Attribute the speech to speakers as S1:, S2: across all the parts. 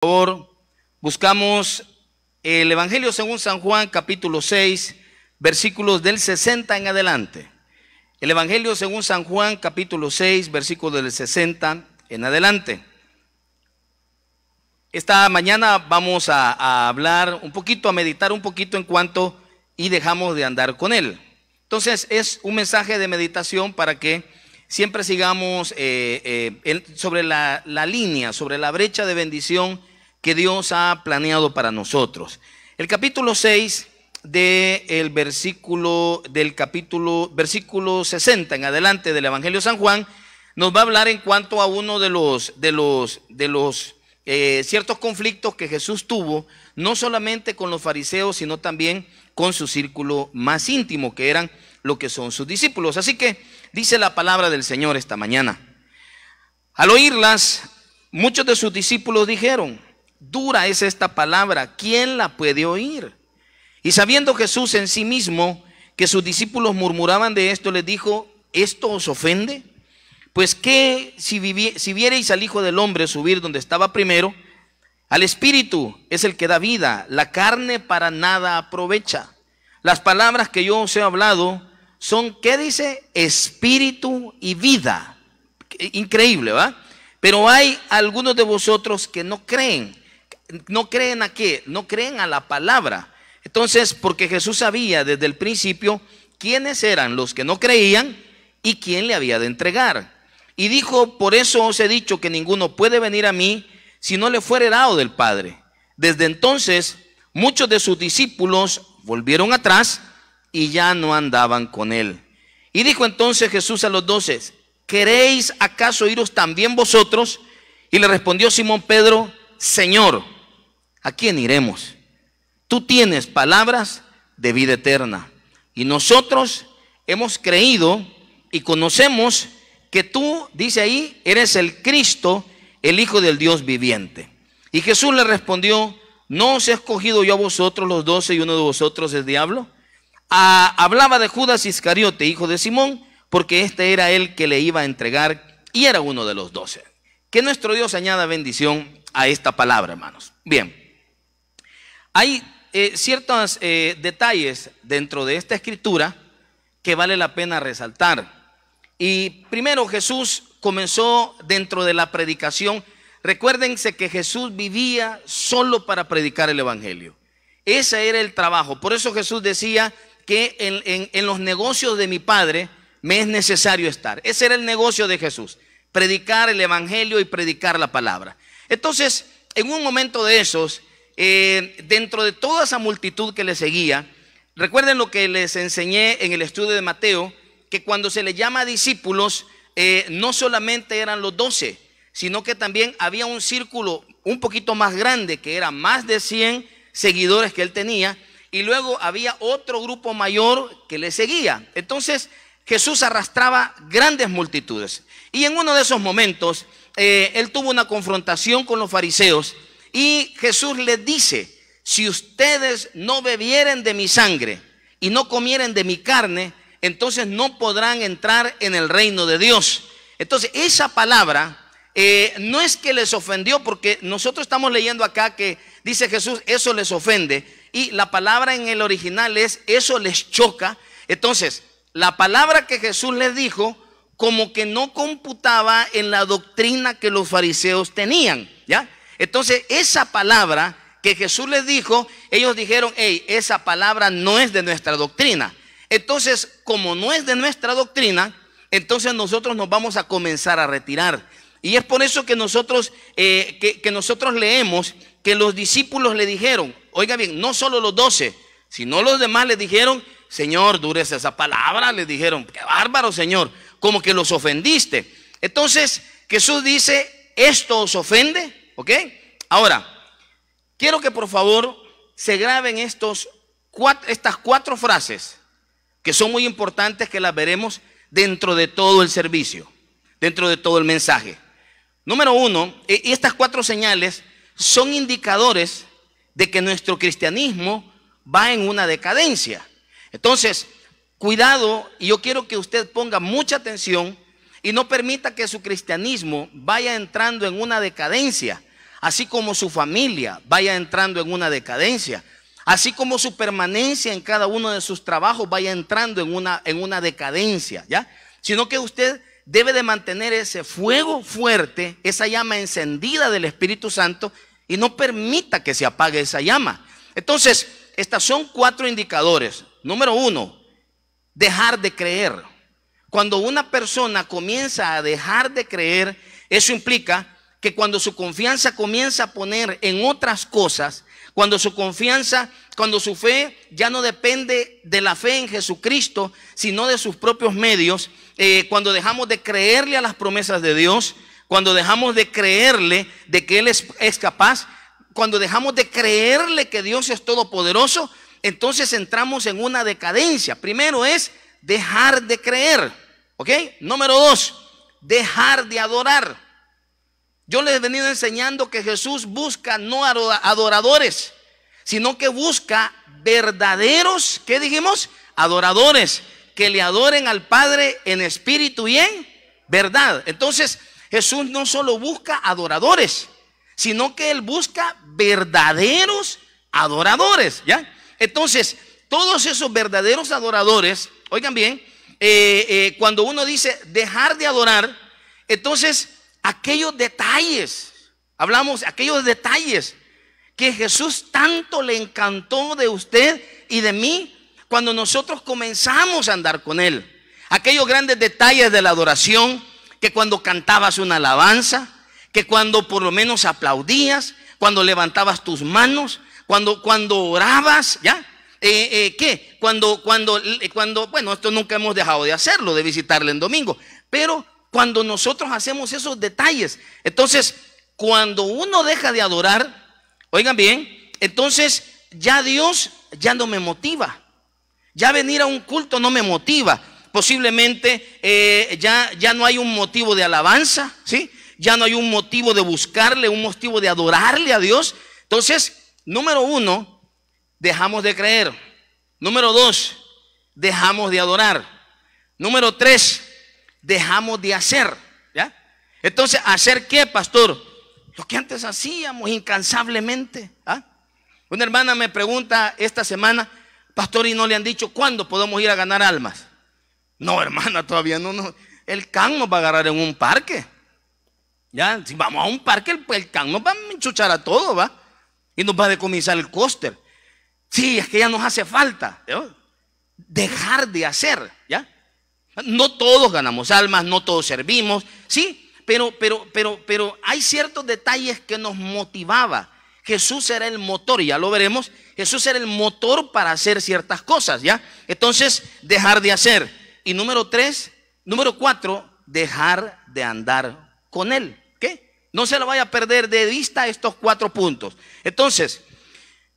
S1: Por favor, buscamos el Evangelio según San Juan, capítulo 6, versículos del 60 en adelante. El Evangelio según San Juan, capítulo 6, versículos del 60 en adelante. Esta mañana vamos a, hablar un poquito, a meditar un poquito en cuanto y dejamos de andar con él. Entonces es un mensaje de meditación para que siempre sigamos eh, eh, sobre la línea, sobre la brecha de bendición que Dios ha planeado para nosotros. El capítulo 6 del versículo del capítulo versículo 60 en adelante del Evangelio San Juan nos va a hablar en cuanto a uno de los de los de los eh, ciertos conflictos que Jesús tuvo no solamente con los fariseos sino también con su círculo más íntimo que eran lo que son sus discípulos así que dice la palabra del Señor esta mañana al oírlas muchos de sus discípulos dijeron dura es esta palabra, ¿quién la puede oír? Y sabiendo Jesús en sí mismo que sus discípulos murmuraban de esto, les dijo, ¿esto os ofende? Pues que si, si viereis al Hijo del Hombre subir donde estaba primero, al Espíritu es el que da vida, la carne para nada aprovecha. Las palabras que yo os he hablado son, ¿qué dice? Espíritu y vida. Increíble, ¿va? Pero hay algunos de vosotros que no creen no creen a qué, no creen a la palabra. Entonces, porque Jesús sabía desde el principio quiénes eran los que no creían y quién le había de entregar. Y dijo, por eso os he dicho que ninguno puede venir a mí si no le fuere dado del Padre. Desde entonces, muchos de sus discípulos volvieron atrás y ya no andaban con él. Y dijo entonces Jesús a los doce, ¿queréis acaso iros también vosotros? Y le respondió Simón Pedro, Señor, ¿a quién iremos? Tú tienes palabras de vida eterna. Y nosotros hemos creído y conocemos que tú, dice ahí, eres el Cristo, el Hijo del Dios viviente. Y Jesús le respondió, ¿no os he escogido yo a vosotros los doce y uno de vosotros es diablo? Ah, hablaba de Judas Iscariote, hijo de Simón, porque este era el que le iba a entregar y era uno de los doce. Que nuestro Dios añada bendición a esta palabra, hermanos. Bien. Hay eh, ciertos eh, detalles dentro de esta escritura que vale la pena resaltar. Y primero Jesús comenzó dentro de la predicación. Recuérdense que Jesús vivía solo para predicar el Evangelio. Ese era el trabajo. Por eso Jesús decía que en los negocios de mi Padre me es necesario estar. Ese era el negocio de Jesús. Predicar el Evangelio y predicar la palabra. Entonces, en un momento de esos, eh, dentro de toda esa multitud que le seguía, recuerden lo que les enseñé en el estudio de Mateo, que cuando se le llama discípulos, eh, no solamente eran los doce, sino que también había un círculo un poquito más grande, que era más de 100 seguidores que él tenía, y luego había otro grupo mayor que le seguía. Entonces Jesús arrastraba grandes multitudes. Y en uno de esos momentos, eh, él tuvo una confrontación con los fariseos y Jesús les dice, si ustedes no bebieren de mi sangre y no comieren de mi carne, entonces no podrán entrar en el reino de Dios. Entonces, esa palabra eh, no es que les ofendió, porque nosotros estamos leyendo acá que dice Jesús, eso les ofende, y la palabra en el original es, eso les choca. Entonces, la palabra que Jesús les dijo, como que no computaba en la doctrina que los fariseos tenían, ¿ya? Entonces, esa palabra que Jesús les dijo, ellos dijeron, hey, esa palabra no es de nuestra doctrina. Entonces, como no es de nuestra doctrina, entonces nosotros nos vamos a comenzar a retirar. Y es por eso que nosotros, eh, que, nosotros leemos que los discípulos le dijeron, oiga bien, no solo los doce, sino los demás le dijeron, Señor, dure esa palabra, le dijeron, qué bárbaro, Señor, como que los ofendiste. Entonces, Jesús dice, esto os ofende. ¿Ok? Ahora, quiero que por favor se graben estos estas cuatro frases que son muy importantes que las veremos dentro de todo el servicio, dentro de todo el mensaje. Número uno, e-, y estas cuatro señales son indicadores de que nuestro cristianismo va en una decadencia. Entonces, cuidado, y yo quiero que usted ponga mucha atención y no permita que su cristianismo vaya entrando en una decadencia así como su familia vaya entrando en una decadencia, así como su permanencia en cada uno de sus trabajos vaya entrando en una, en una decadencia, ¿ya? Sino que usted debe de mantener ese fuego fuerte, esa llama encendida del Espíritu Santo y no permita que se apague esa llama. Entonces, estas son cuatro indicadores. Número uno, dejar de creer. Cuando una persona comienza a dejar de creer, eso implica que cuando su confianza comienza a poner en otras cosas, cuando su confianza, cuando su fe ya no depende de la fe en Jesucristo, sino de sus propios medios, eh, cuando dejamos de creerle a las promesas de Dios, cuando dejamos de creerle de que Él es, es capaz, cuando dejamos de creerle que Dios es todopoderoso, entonces entramos en una decadencia. Primero es dejar de creer, ¿ok? Número dos, dejar de adorar. Yo les he venido enseñando que Jesús busca no adoradores, sino que busca verdaderos, ¿qué dijimos? Adoradores, que le adoren al Padre en espíritu y en verdad. Entonces, Jesús no solo busca adoradores, sino que Él busca verdaderos adoradores, ¿ya? Entonces, todos esos verdaderos adoradores, oigan bien, eh, eh, cuando uno dice dejar de adorar, entonces aquellos detalles, hablamos aquellos detalles que Jesús tanto le encantó de usted y de mí cuando nosotros comenzamos a andar con Él. Aquellos grandes detalles de la adoración, que cuando cantabas una alabanza, que cuando por lo menos aplaudías, cuando levantabas tus manos, cuando, cuando orabas, ¿ya? Eh, eh, ¿Qué? Cuando, cuando, eh, cuando, bueno, esto nunca hemos dejado de hacerlo, de visitarle en domingo, pero cuando nosotros hacemos esos detalles. Entonces, cuando uno deja de adorar, oigan bien, entonces ya Dios ya no me motiva. Ya venir a un culto no me motiva. Posiblemente eh, ya, ya no hay un motivo de alabanza, ¿sí? Ya no hay un motivo de buscarle, un motivo de adorarle a Dios. Entonces, número uno, dejamos de creer. Número dos, dejamos de adorar. Número tres, dejamos de hacer. ¿ya? Entonces, ¿hacer qué, pastor? Lo que antes hacíamos incansablemente. ¿ah? Una hermana me pregunta esta semana, pastor, ¿y no le han dicho cuándo podemos ir a ganar almas? No, hermana, todavía no. no. El can nos va a agarrar en un parque. Ya, si vamos a un parque, el, can nos va a enchuchar a todo, ¿va? Y nos va a decomisar el coster. Sí, es que ya nos hace falta. Dejar de hacer. No todos ganamos almas, no todos servimos, sí, pero, pero, pero, pero hay ciertos detalles que nos motivaba. Jesús era el motor, ya lo veremos. Jesús era el motor para hacer ciertas cosas, ¿ya? Entonces, dejar de hacer. Y número tres, número cuatro, dejar de andar con él. ¿Qué? No se lo vaya a perder de vista estos cuatro puntos. Entonces,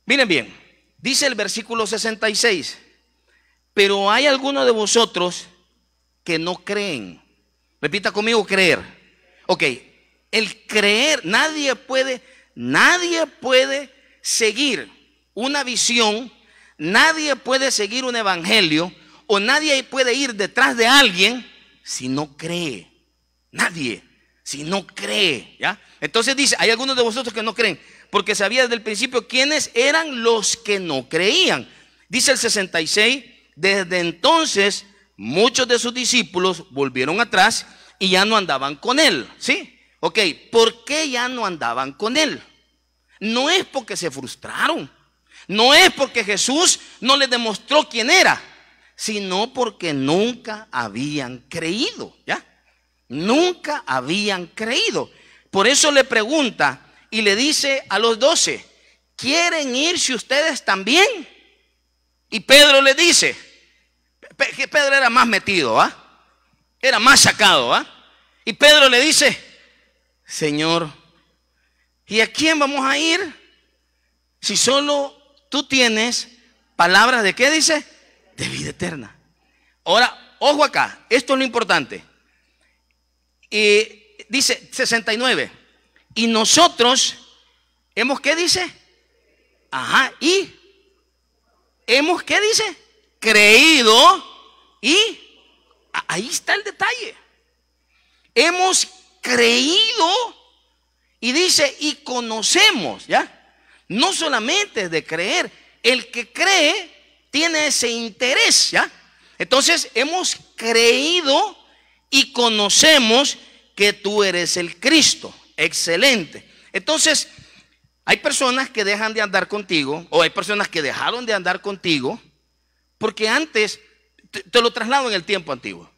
S1: miren bien, dice el versículo 66, pero hay alguno de vosotros que no creen. Repita conmigo, creer. Ok, el creer, nadie puede, nadie puede seguir una visión, nadie puede seguir un evangelio o nadie puede ir detrás de alguien si no cree. Nadie, si no cree, ¿ya? Entonces dice, hay algunos de vosotros que no creen, porque sabía desde el principio quiénes eran los que no creían. Dice el 66, desde entonces muchos de sus discípulos volvieron atrás y ya no andaban con él. ¿Sí? Ok, ¿por qué ya no andaban con él? No es porque se frustraron, no es porque Jesús no les demostró quién era, sino porque nunca habían creído, ¿ya? Nunca habían creído. Por eso le pregunta y le dice a los doce, ¿quieren irse ustedes también? Y Pedro le dice, Pedro era más metido, ¿ah? Era más sacado, ¿ah? Y Pedro le dice, Señor, ¿y a quién vamos a ir si solo tú tienes palabras de qué dice? De vida eterna. Ahora, ojo acá, esto es lo importante. Y dice 69, y nosotros hemos, ¿qué dice? Ajá, y hemos, ¿qué dice? creído y ahí está el detalle. Hemos creído y dice, y conocemos, ¿ya? No solamente de creer, el que cree tiene ese interés, ¿ya? Entonces hemos creído y conocemos que tú eres el Cristo. Excelente. Entonces, hay personas que dejan de andar contigo, o hay personas que dejaron de andar contigo, porque antes, te, lo traslado en el tiempo antiguo.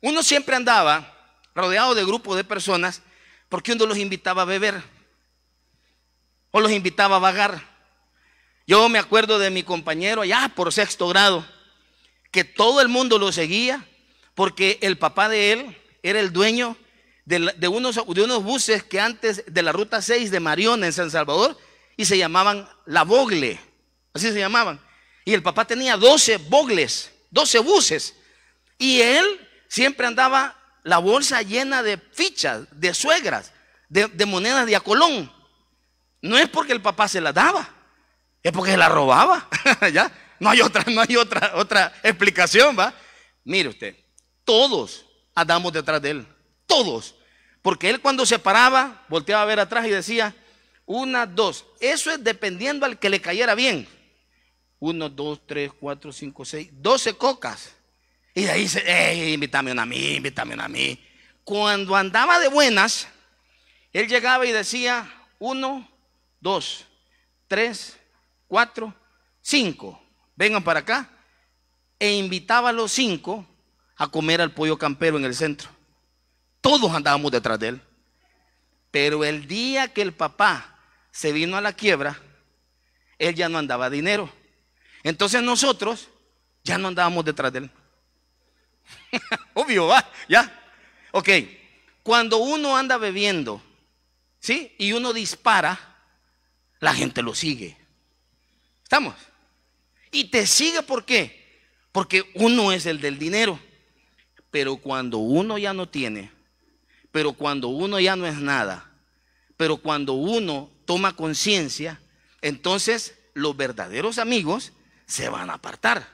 S1: Uno siempre andaba rodeado de grupos de personas porque uno los invitaba a beber o los invitaba a vagar. Yo me acuerdo de mi compañero allá por sexto grado, que todo el mundo lo seguía porque el papá de él era el dueño de, unos, de unos buses que antes de la ruta 6 de Mariona en San Salvador y se llamaban La Bogle, así se llamaban. Y el papá tenía 12 bogles, 12 buses. Y él siempre andaba la bolsa llena de fichas, de suegras, de, monedas de acolón. No es porque el papá se la daba, es porque se las robaba. ¿Ya? No hay otra, no hay otra, otra explicación, ¿va? Mire usted, todos andamos detrás de él, todos. Porque él cuando se paraba, volteaba a ver atrás y decía, una, dos. Eso es dependiendo al que le cayera bien. Uno, dos, tres, cuatro, cinco, seis, doce cocas. Y de ahí dice, eh, invítame una a mí, invítame una a mí. Cuando andaba de buenas, él llegaba y decía, uno, dos, tres, cuatro, cinco. Vengan para acá. E invitaba a los cinco a comer al pollo campero en el centro. Todos andábamos detrás de él. Pero el día que el papá se vino a la quiebra, él ya no andaba dinero entonces nosotros ya no andábamos detrás de él. Obvio, va, ya. Ok, cuando uno anda bebiendo, ¿sí? Y uno dispara, la gente lo sigue. ¿Estamos? Y te sigue, ¿por qué? Porque uno es el del dinero. Pero cuando uno ya no tiene, pero cuando uno ya no es nada, pero cuando uno toma conciencia, entonces los verdaderos amigos se van a apartar.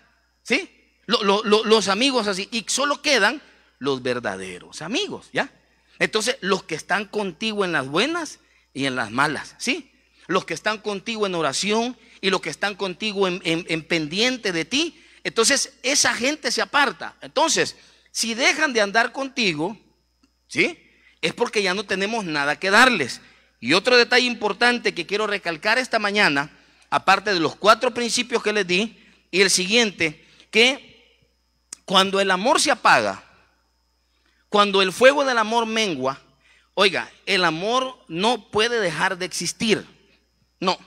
S1: ¿Sí? los amigos así. Y solo quedan los verdaderos amigos, ¿ya? Entonces, los que están contigo en las buenas y en las malas, ¿sí? Los que están contigo en oración y los que están contigo en, en pendiente de ti. Entonces, esa gente se aparta. Entonces, si dejan de andar contigo, ¿sí? Es porque ya no tenemos nada que darles. Y otro detalle importante que quiero recalcar esta mañana aparte de los cuatro principios que les di, y el siguiente, que cuando el amor se apaga, cuando el fuego del amor mengua, oiga, el amor no puede dejar de existir. No.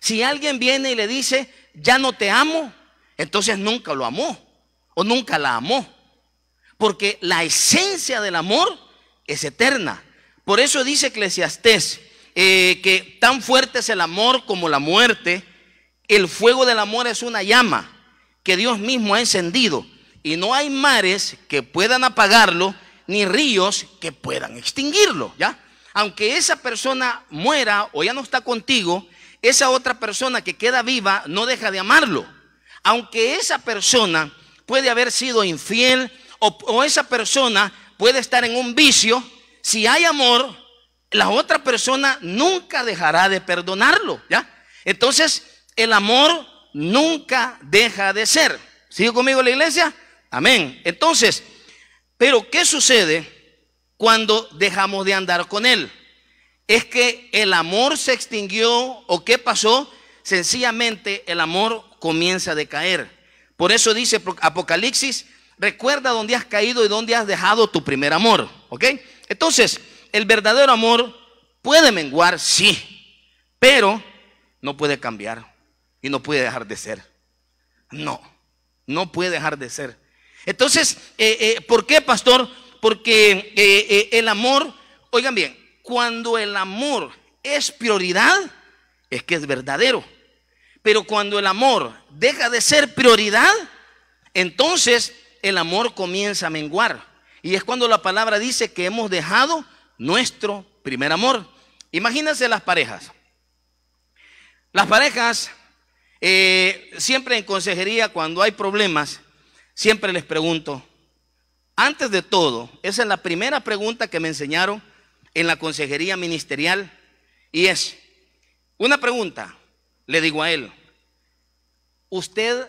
S1: Si alguien viene y le dice, ya no te amo, entonces nunca lo amó o nunca la amó. Porque la esencia del amor es eterna. Por eso dice Eclesiastés eh, que tan fuerte es el amor como la muerte. El fuego del amor es una llama que Dios mismo ha encendido. Y no hay mares que puedan apagarlo, ni ríos que puedan extinguirlo. ¿ya? Aunque esa persona muera o ya no está contigo, esa otra persona que queda viva no deja de amarlo. Aunque esa persona puede haber sido infiel o, o esa persona puede estar en un vicio, si hay amor, la otra persona nunca dejará de perdonarlo, ¿ya? Entonces, el amor nunca deja de ser. ¿Sigue conmigo la iglesia? Amén. Entonces, pero ¿qué sucede cuando dejamos de andar con él? Es que el amor se extinguió o qué pasó? Sencillamente el amor comienza a decaer. Por eso dice Apocalipsis, recuerda dónde has caído y dónde has dejado tu primer amor, ¿ok? Entonces, el verdadero amor puede menguar, sí, pero no puede cambiar y no puede dejar de ser. No, no puede dejar de ser. Entonces, eh, eh, ¿por qué, pastor? Porque eh, el amor, oigan bien, cuando el amor es prioridad, es que es verdadero. Pero cuando el amor deja de ser prioridad, entonces el amor comienza a menguar. Y es cuando la palabra dice que hemos dejado nuestro primer amor. Imagínense las parejas. Las parejas, eh, siempre en consejería, cuando hay problemas, siempre les pregunto, antes de todo, esa es la primera pregunta que me enseñaron en la consejería ministerial y es, una pregunta, le digo a él, ¿usted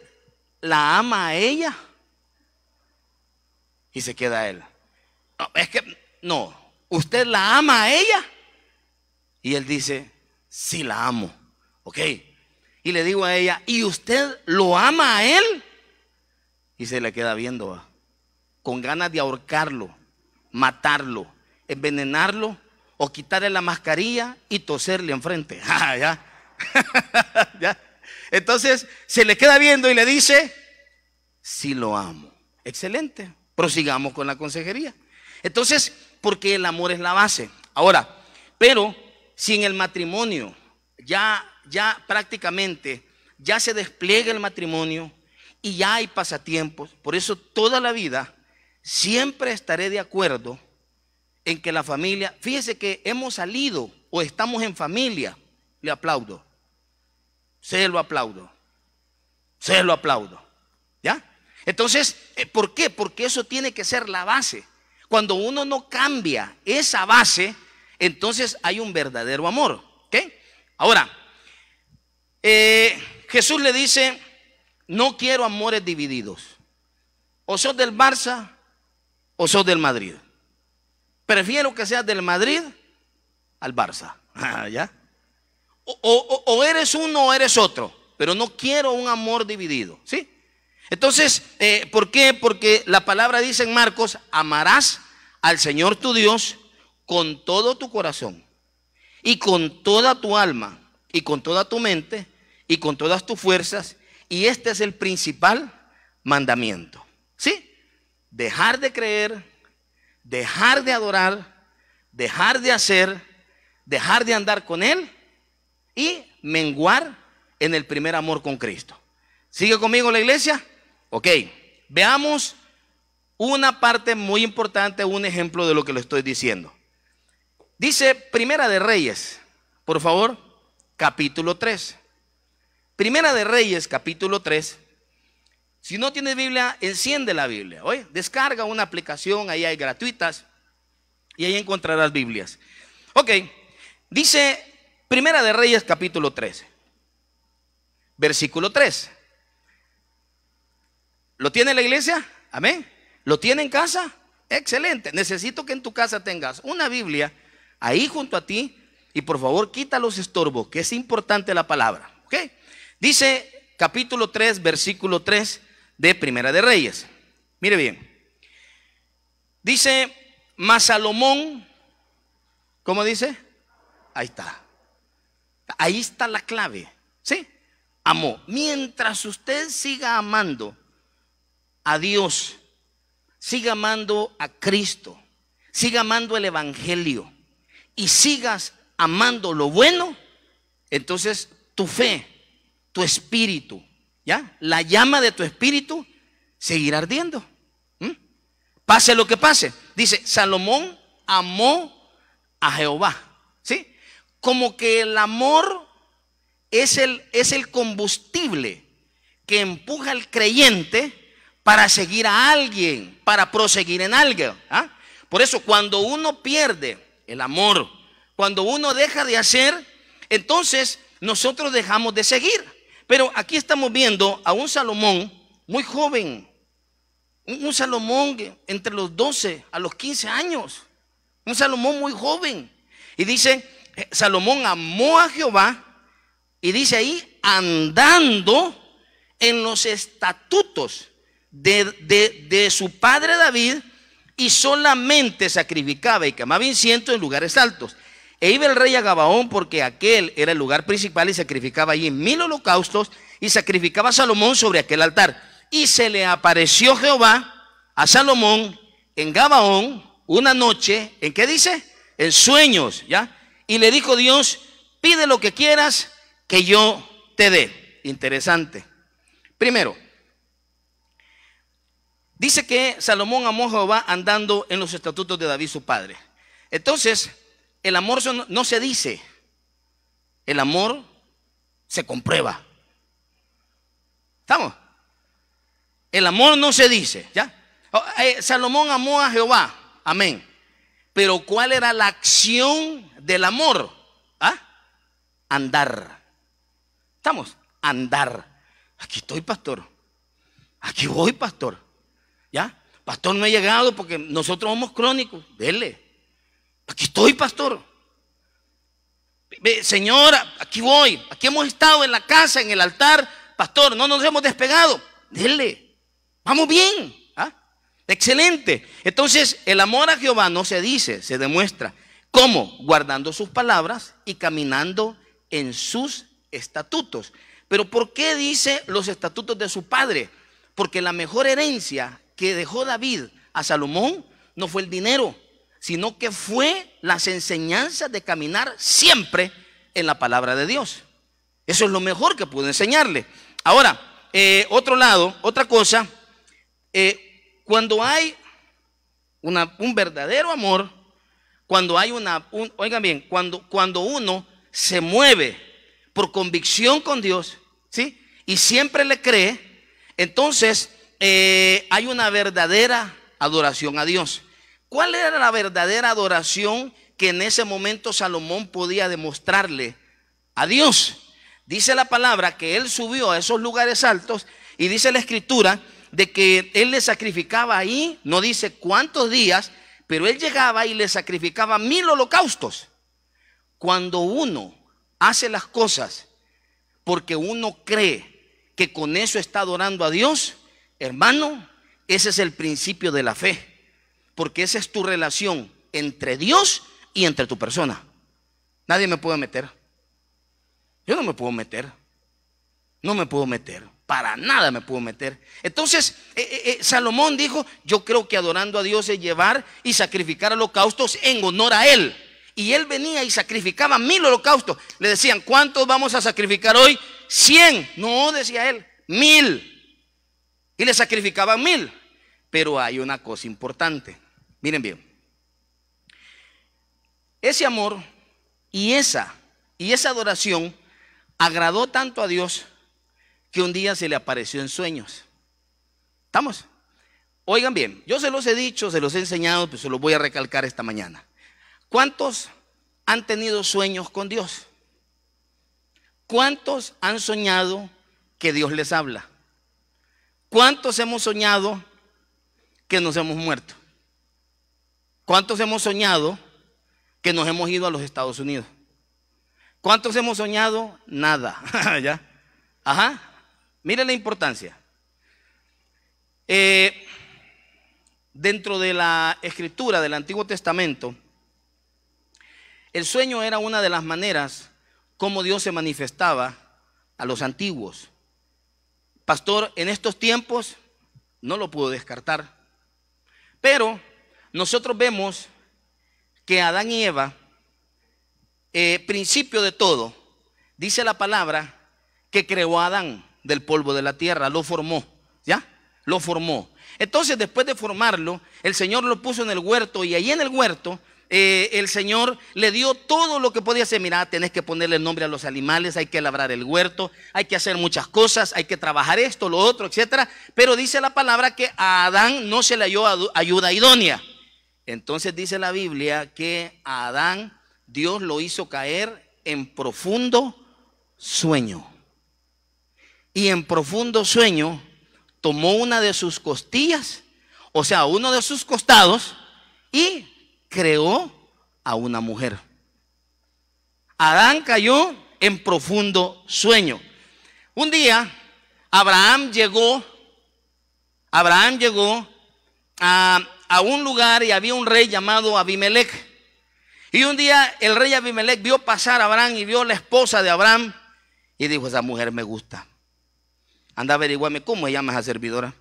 S1: la ama a ella? Y se queda él. No, es que no, ¿usted la ama a ella? Y él dice, sí la amo. ¿Ok? Y le digo a ella, ¿y usted lo ama a él? Y se le queda viendo, con ganas de ahorcarlo, matarlo, envenenarlo o quitarle la mascarilla y toserle enfrente. Entonces se le queda viendo y le dice, sí lo amo. Excelente. Prosigamos con la consejería. Entonces, porque el amor es la base. Ahora, pero si en el matrimonio ya, ya prácticamente ya se despliega el matrimonio y ya hay pasatiempos, por eso toda la vida siempre estaré de acuerdo en que la familia, fíjese que hemos salido o estamos en familia, le aplaudo. Se lo aplaudo. Se lo aplaudo. ¿Ya? Entonces, eh, ¿por qué? Porque eso tiene que ser la base. Cuando uno no cambia esa base, entonces hay un verdadero amor. ¿ok? Ahora, eh, Jesús le dice, no quiero amores divididos. O sos del Barça o sos del Madrid. Prefiero que seas del Madrid al Barça. ¿Ya? O, o, eres uno o eres otro. Pero no quiero un amor dividido. ¿Sí? Entonces, eh, ¿por qué? Porque la palabra dice en Marcos, amarás al Señor tu Dios con todo tu corazón y con toda tu alma y con toda tu mente y con todas tus fuerzas. Y este es el principal mandamiento. ¿Sí? Dejar de creer, dejar de adorar, dejar de hacer, dejar de andar con Él y menguar en el primer amor con Cristo. ¿Sigue conmigo la iglesia? Ok, veamos una parte muy importante, un ejemplo de lo que le estoy diciendo. Dice Primera de Reyes, por favor, capítulo 3. Primera de Reyes, capítulo 3. Si no tienes Biblia, enciende la Biblia. Oye, descarga una aplicación, ahí hay gratuitas y ahí encontrarás Biblias. Ok, dice Primera de Reyes, capítulo 3, versículo 3. ¿Lo tiene la iglesia? Amén. ¿Lo tiene en casa? Excelente. Necesito que en tu casa tengas una Biblia ahí junto a ti y por favor quita los estorbos, que es importante la palabra. ¿Ok? Dice capítulo 3, versículo 3 de Primera de Reyes. Mire bien. Dice, mas Salomón, ¿cómo dice? Ahí está. Ahí está la clave. ¿Sí? Amó. Mientras usted siga amando a Dios, siga amando a Cristo, siga amando el Evangelio y sigas amando lo bueno, entonces tu fe, tu espíritu, ¿ya? La llama de tu espíritu seguirá ardiendo. ¿Mm? Pase lo que pase. Dice, Salomón amó a Jehová, ¿sí? Como que el amor es el, es el combustible que empuja al creyente para seguir a alguien, para proseguir en algo. ¿ah? Por eso cuando uno pierde el amor, cuando uno deja de hacer, entonces nosotros dejamos de seguir. Pero aquí estamos viendo a un Salomón muy joven, un Salomón entre los 12 a los 15 años, un Salomón muy joven. Y dice, eh, Salomón amó a Jehová y dice ahí, andando en los estatutos de, su padre David y solamente sacrificaba y quemaba incienso en lugares altos. E iba el rey a Gabaón porque aquel era el lugar principal y sacrificaba allí mil holocaustos y sacrificaba a Salomón sobre aquel altar. Y se le apareció Jehová a Salomón en Gabaón una noche, ¿en qué dice? En sueños, ¿ya? Y le dijo Dios, pide lo que quieras que yo te dé. Interesante. Primero, Dice que Salomón amó a Jehová andando en los estatutos de David, su padre. Entonces, el amor no se dice, el amor se comprueba. ¿Estamos? El amor no se dice, ¿ya? Oh, eh, Salomón amó a Jehová, amén. Pero ¿cuál era la acción del amor? ¿Ah? Andar. ¿Estamos? Andar. Aquí estoy, pastor. Aquí voy, pastor. ¿Ya? Pastor, no he llegado porque nosotros somos crónicos. Dele. Aquí estoy, pastor. Señora, aquí voy. Aquí hemos estado en la casa, en el altar. Pastor, no nos hemos despegado. Dele. Vamos bien. ¿ah? Excelente. Entonces, el amor a Jehová no se dice, se demuestra. ¿Cómo? Guardando sus palabras y caminando en sus estatutos. Pero ¿por qué dice los estatutos de su padre? Porque la mejor herencia que dejó David a Salomón no fue el dinero, sino que fue las enseñanzas de caminar siempre en la palabra de Dios. Eso es lo mejor que pudo enseñarle. Ahora, eh, otro lado, otra cosa, eh, cuando hay un verdadero amor, cuando hay una, un, oigan bien, cuando, cuando uno se mueve por convicción con Dios, ¿sí? Y siempre le cree, entonces eh, hay una verdadera adoración a Dios. ¿Cuál era la verdadera adoración que en ese momento Salomón podía demostrarle a Dios? Dice la palabra que él subió a esos lugares altos y dice la escritura de que él le sacrificaba ahí, no dice cuántos días, pero él llegaba y le sacrificaba mil holocaustos. Cuando uno hace las cosas porque uno cree que con eso está adorando a Dios, Hermano, ese es el principio de la fe, porque esa es tu relación entre Dios y entre tu persona. Nadie me puede meter. Yo no me puedo meter. No me puedo meter. Para nada me puedo meter. Entonces, eh, eh, eh, Salomón dijo, yo creo que adorando a Dios es llevar y sacrificar holocaustos en honor a Él. Y él venía y sacrificaba mil holocaustos. Le decían, ¿cuántos vamos a sacrificar hoy? Cien. No, decía él, mil y le sacrificaban mil. Pero hay una cosa importante. Miren bien. Ese amor y esa, y esa adoración agradó tanto a Dios que un día se le apareció en sueños. ¿Estamos? Oigan bien, yo se los he dicho, se los he enseñado, Pero pues se los voy a recalcar esta mañana. ¿Cuántos han tenido sueños con Dios? ¿Cuántos han soñado que Dios les habla? ¿Cuántos hemos soñado que nos hemos muerto? ¿Cuántos hemos soñado que nos hemos ido a los Estados Unidos? ¿Cuántos hemos soñado? Nada. ¿Ya? Ajá. Mire la importancia. Eh, dentro de la escritura del Antiguo Testamento, el sueño era una de las maneras como Dios se manifestaba a los antiguos. Pastor, en estos tiempos no lo pudo descartar. Pero nosotros vemos que Adán y Eva, eh, principio de todo, dice la palabra que creó Adán del polvo de la tierra, lo formó, ¿ya? Lo formó. Entonces, después de formarlo, el Señor lo puso en el huerto y allí en el huerto eh, el Señor le dio todo lo que podía hacer. Mira, tenés que ponerle nombre a los animales, hay que labrar el huerto, hay que hacer muchas cosas, hay que trabajar esto, lo otro, etcétera. Pero dice la palabra que a Adán no se le dio ayuda idónea. Entonces dice la Biblia que a Adán Dios lo hizo caer en profundo sueño. Y en profundo sueño tomó una de sus costillas, o sea, uno de sus costados, y creó a una mujer. Adán cayó en profundo sueño. Un día, Abraham llegó, Abraham llegó a, un lugar y había un rey llamado Abimelech. Y un día el rey Abimelech vio pasar a Abraham y vio la esposa de Abraham y dijo, esa mujer me gusta. Anda, averiguame cómo se llama esa servidora.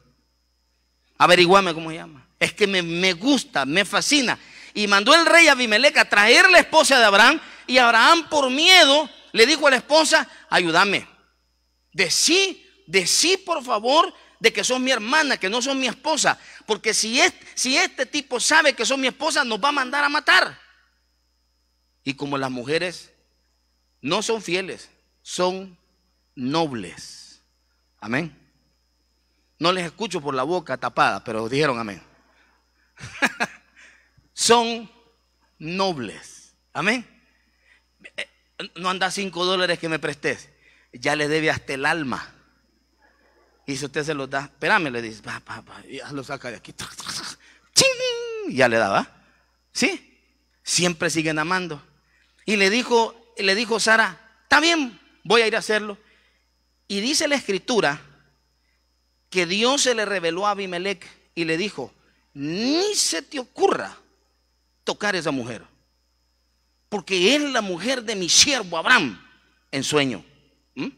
S1: Averiguame cómo se llama. Es que me, me gusta, me fascina. Y mandó el rey Abimeleca a traer la esposa de Abraham. Y Abraham, por miedo, le dijo a la esposa: Ayúdame. Decí, decí por favor de que son mi hermana, que no son mi esposa. Porque si este, si este tipo sabe que son mi esposa, nos va a mandar a matar. Y como las mujeres no son fieles, son nobles. Amén. No les escucho por la boca tapada, pero dijeron amén. son nobles. Amén. Eh, no anda cinco dólares que me prestes. Ya le debe hasta el alma. Y si usted se los da, espérame, le dice, ya lo saca de aquí. ¡Ching! Ya le daba. ¿Sí? Siempre siguen amando. Y le dijo, le dijo Sara, está bien, voy a ir a hacerlo. Y dice la escritura que Dios se le reveló a Abimelech y le dijo, ni se te ocurra tocar esa mujer. Porque es la mujer de mi siervo Abraham en sueño. ¿Mm?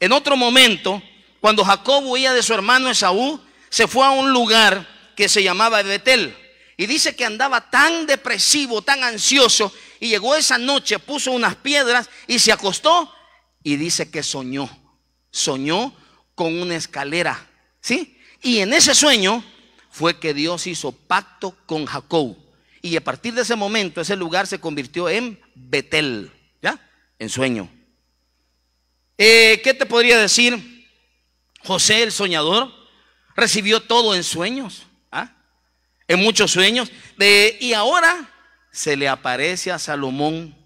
S1: En otro momento, cuando Jacob huía de su hermano Esaú, se fue a un lugar que se llamaba Betel. Y dice que andaba tan depresivo, tan ansioso, y llegó esa noche, puso unas piedras y se acostó. Y dice que soñó, soñó con una escalera, ¿sí? Y en ese sueño fue que Dios hizo pacto con Jacob. Y a partir de ese momento, ese lugar se convirtió en Betel, ¿ya? En sueño. Eh, ¿Qué te podría decir? José el soñador recibió todo en sueños, ¿ah? en muchos sueños. y ahora se le aparece a Salomón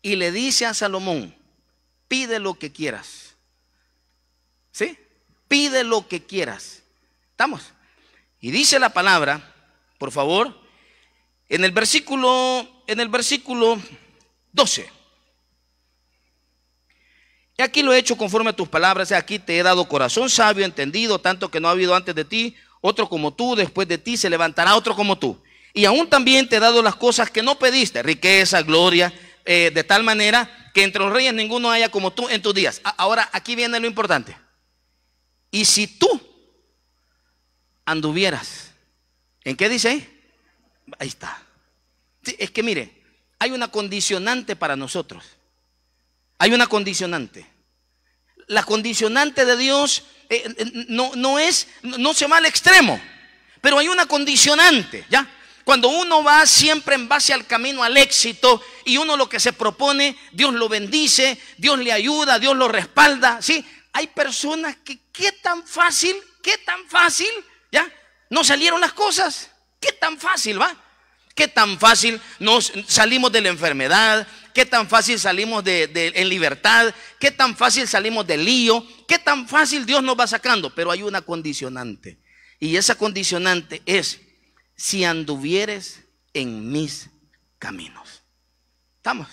S1: y le dice a Salomón, pide lo que quieras. ¿Sí? Pide lo que quieras. ¿Estamos? Y dice la palabra, por favor, en el versículo, en el versículo 12. Y aquí lo he hecho conforme a tus palabras, aquí te he dado corazón sabio, entendido, tanto que no ha habido antes de ti otro como tú, después de ti se levantará otro como tú. Y aún también te he dado las cosas que no pediste, riqueza, gloria, eh, de tal manera que entre los reyes ninguno haya como tú en tus días. Ahora aquí viene lo importante. Y si tú anduvieras, ¿en qué dice? Ahí está. es que mire, hay una condicionante para nosotros. Hay una condicionante. La condicionante de Dios eh, eh, no, no, es, no se va al extremo, pero hay una condicionante, ¿ya? Cuando uno va siempre en base al camino al éxito y uno lo que se propone, Dios lo bendice, Dios le ayuda, Dios lo respalda, ¿sí? Hay personas que qué tan fácil, qué tan fácil, ¿ya? No salieron las cosas. ¿Qué tan fácil va? ¿Qué tan fácil nos salimos de la enfermedad? ¿Qué tan fácil salimos de, en libertad? ¿Qué tan fácil salimos del lío? ¿Qué tan fácil Dios nos va sacando? Pero hay una condicionante. Y esa condicionante es, si anduvieres en mis caminos. ¿Estamos?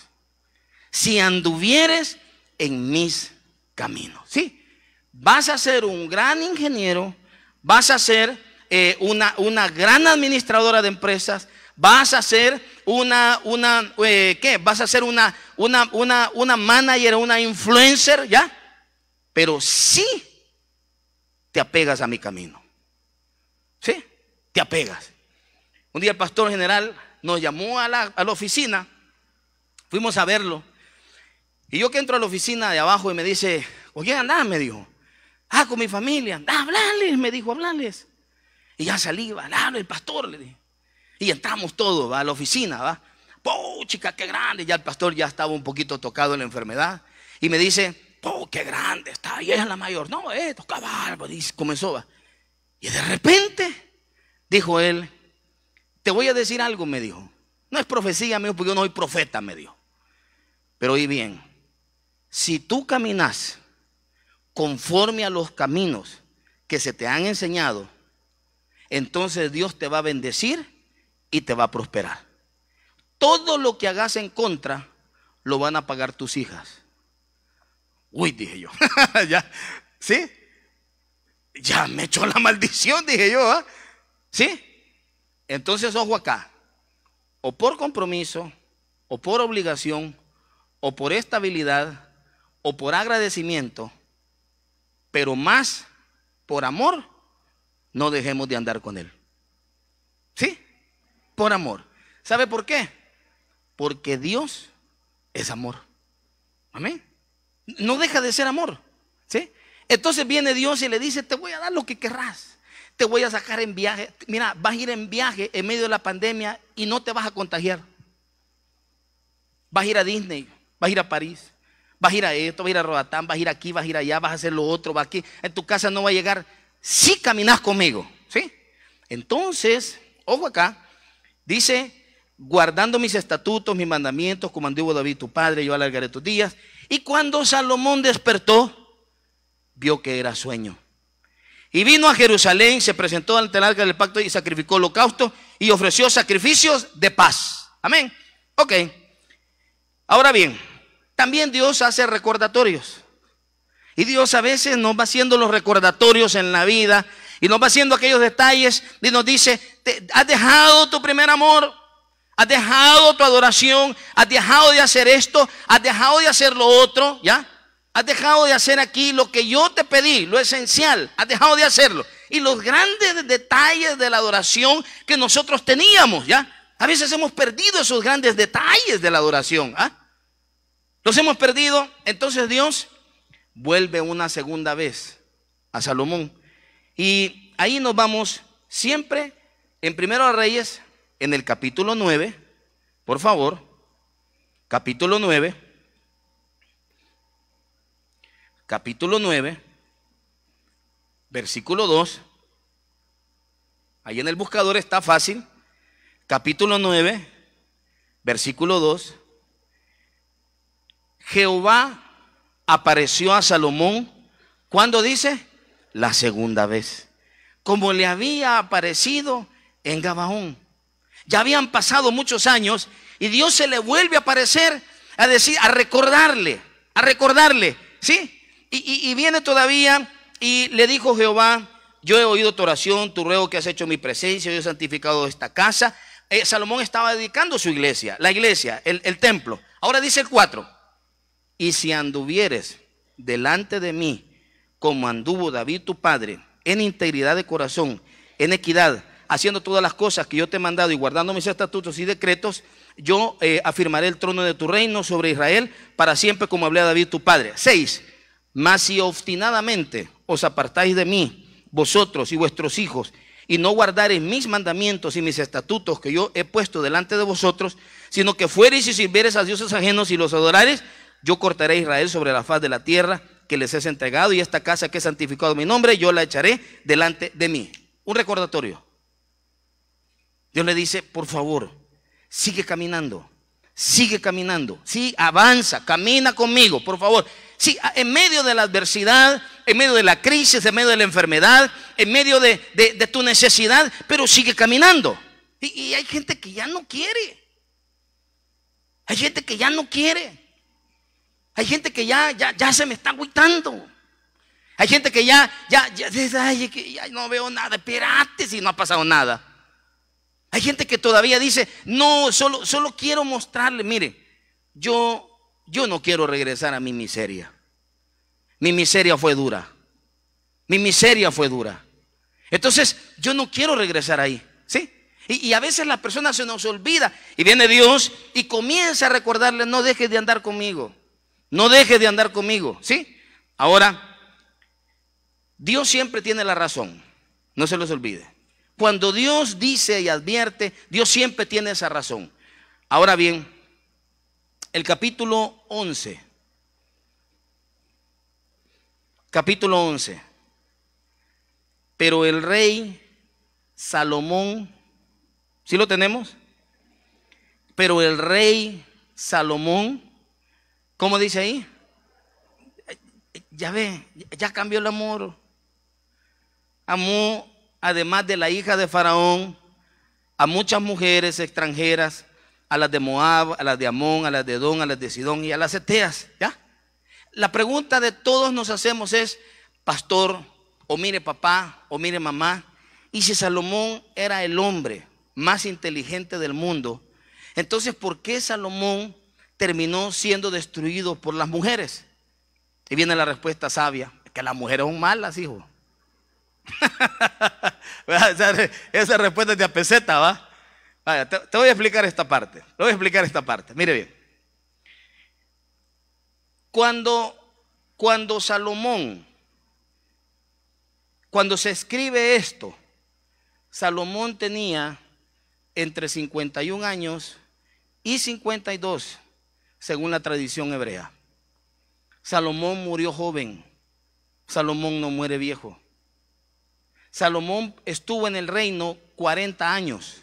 S1: Si anduvieres en mis caminos. ¿Sí? Vas a ser un gran ingeniero, vas a ser eh, una, una, gran administradora de empresas, vas a ser una, una eh, ¿qué? Vas a ser una, una, una, una manager, una influencer, ¿ya? Pero sí te apegas a mi camino. ¿Sí? Te apegas. Un día el pastor general nos llamó a la, oficina, fuimos a verlo. Y yo que entro a la oficina de abajo y me dice, oye, anda, me dijo. Ah, con mi familia. Ah, me dijo, hablarles. Y ya salí, va, el pastor, le dije. Y entramos todos, a la oficina, va. chica, qué grande! Ya el pastor ya estaba un poquito tocado en la enfermedad. Y me dice, ¡Oh qué grande está! Y es la mayor. No, eh, tocaba algo, dice, comenzó, va. Y de repente, dijo él, te voy a decir algo, me dijo. No es profecía, amigo, porque yo no soy profeta, me dijo. Pero oí bien, si tú caminas conforme a los caminos que se te han enseñado, entonces Dios te va a bendecir y te va a prosperar. Todo lo que hagas en contra lo van a pagar tus hijas. Uy, dije yo. ya, ¿sí? Ya me echó la maldición, dije yo. ¿ah? ¿Sí? Entonces, ojo acá. O por compromiso, o por obligación, o por estabilidad, o por agradecimiento, pero más por amor no dejemos de andar con Él. ¿Sí? Por amor. ¿Sabe por qué? Porque Dios es amor. Amén. No deja de ser amor. ¿Sí? Entonces viene Dios y le dice, te voy a dar lo que querrás. Te voy a sacar en viaje. Mira, vas a ir en viaje en medio de la pandemia y no te vas a contagiar. Vas a ir a Disney, vas a ir a París, vas a ir a esto, vas a ir a Rodatán, vas a ir aquí, vas a ir allá, vas a hacer lo otro, vas aquí. En tu casa no va a llegar si caminas conmigo. ¿sí? Entonces, ojo acá, dice, guardando mis estatutos, mis mandamientos, como anduvo David tu padre, yo alargaré tus días. Y cuando Salomón despertó, vio que era sueño. Y vino a Jerusalén, se presentó ante el arca del pacto y sacrificó holocausto y ofreció sacrificios de paz. Amén. Ok. Ahora bien, también Dios hace recordatorios. Y Dios a veces nos va haciendo los recordatorios en la vida y nos va haciendo aquellos detalles y nos dice, has dejado tu primer amor, has dejado tu adoración, has dejado de hacer esto, has dejado de hacer lo otro, ¿ya? Has dejado de hacer aquí lo que yo te pedí, lo esencial, has dejado de hacerlo. Y los grandes detalles de la adoración que nosotros teníamos, ¿ya? A veces hemos perdido esos grandes detalles de la adoración, ¿ah? Los hemos perdido, entonces Dios vuelve una segunda vez a Salomón. Y ahí nos vamos siempre en Primero a Reyes, en el capítulo 9, por favor, capítulo 9, capítulo 9, versículo 2, ahí en el buscador está fácil, capítulo 9, versículo 2, Jehová apareció a Salomón, ¿cuándo dice? La segunda vez. Como le había aparecido en Gabaón. Ya habían pasado muchos años y Dios se le vuelve a aparecer, a decir, a recordarle, a recordarle, ¿sí? Y, viene todavía y le dijo Jehová, yo he oído tu oración, tu ruego que has hecho mi presencia, yo he santificado esta casa. Eh, Salomón estaba dedicando su iglesia, la iglesia, el, el templo. Ahora dice el 4. Y si anduvieres delante de mí, como anduvo David tu padre, en integridad de corazón, en equidad, haciendo todas las cosas que yo te he mandado y guardando mis estatutos y decretos, yo eh, afirmaré el trono de tu reino sobre Israel para siempre, como hablé a David tu padre. Seis. Mas si obstinadamente os apartáis de mí, vosotros y vuestros hijos, y no guardaréis mis mandamientos y mis estatutos que yo he puesto delante de vosotros, sino que fuereis y sirvieres a dioses ajenos y los adorares, yo cortaré a Israel sobre la faz de la tierra que les has entregado y esta casa que he santificado mi nombre, yo la echaré delante de mí. Un recordatorio. Dios le dice, por favor, sigue caminando, sigue caminando, sí, avanza, camina conmigo, por favor. Sí, en medio de la adversidad, en medio de la crisis, en medio de la enfermedad, en medio de, tu necesidad, pero sigue caminando. y hay gente que ya no quiere. Hay gente que ya no quiere. Hay gente que ya, ya, se me está agüitando. Hay gente que ya, ya, ya, ay, que no veo nada, espérate si no ha pasado nada. Hay gente que todavía dice, no, solo, solo quiero mostrarle, mire, yo, yo no quiero regresar a mi miseria. Mi miseria fue dura. Mi miseria fue dura. Entonces, yo no quiero regresar ahí. ¿Sí? Y, y, a veces la persona se nos olvida y viene Dios y comienza a recordarle, no dejes de andar conmigo. No dejes de andar conmigo, ¿sí? Ahora, Dios siempre tiene la razón, no se los olvide. Cuando Dios dice y advierte, Dios siempre tiene esa razón. Ahora bien, el capítulo 11, capítulo 11, pero el rey Salomón, ¿sí lo tenemos? Pero el rey Salomón ¿Cómo dice ahí? Ya ve, ya cambió el amor. Amó, además de la hija de Faraón, a muchas mujeres extranjeras, a las de Moab, a las de Amón, a las de Don, a las de Sidón y a las Eteas. ¿Ya? La pregunta de todos nos hacemos es, pastor, o mire papá, o mire mamá, y si Salomón era el hombre más inteligente del mundo, entonces ¿por qué Salomón terminó siendo destruido por las mujeres? Y viene la respuesta sabia, que las mujeres son malas, hijo. esa, esa, respuesta de apeseta, ¿va? te, voy a explicar esta parte. Te voy a explicar esta parte. Mire bien. Cuando, cuando Salomón, cuando se escribe esto, Salomón tenía entre 51 años y 52 según la tradición hebrea. Salomón murió joven, Salomón no muere viejo. Salomón estuvo en el reino 40 años.